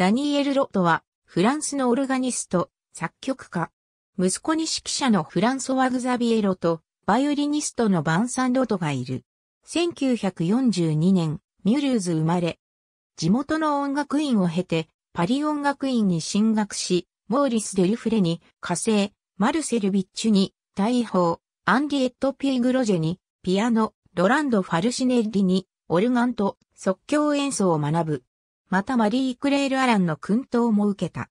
ダニエル・ロトは、フランスのオルガニスト、作曲家。息子に指揮者のフランソワ・グザビエロと、バイオリニストのバンサン・ロトがいる。1942年、ミュルーズ生まれ。地元の音楽院を経て、パリ音楽院に進学し、モーリス・デルフレに、火星、マルセル・ビッチュに、大砲、アンディエット・ピーグロジェに、ピアノ、ロランド・ファルシネッリに、オルガンと即興演奏を学ぶ。またマリー・クレール・アランの訓導も受けた。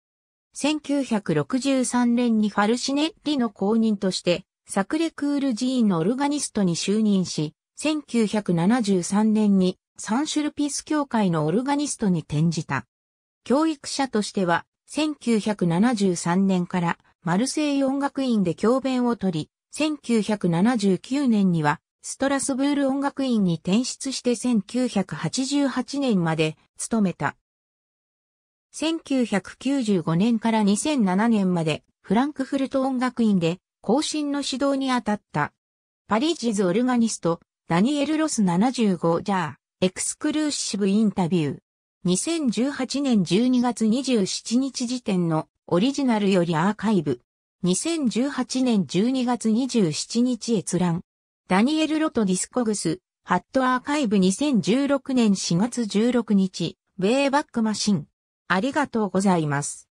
1963年にファルシネッリの公認として、サクレクール寺院のオルガニストに就任し、1973年にサンシュルピス協会のオルガニストに転じた。教育者としては、1973年からマルセイ音楽院で教鞭を取り、1979年にはストラスブール音楽院に転出して1988年まで勤めた。1995年から2007年までフランクフルト音楽院で更新の指導に当たった。パリジズオルガニスト、ダニエル・ロス75ジャー、エクスクルーシブインタビュー。2018年12月27日時点のオリジナルよりアーカイブ。2018年12月27日閲覧。ダニエル・ロト・ディスコグス、ハット・アーカイブ2016年4月16日、ウェイバックマシン。ありがとうございます。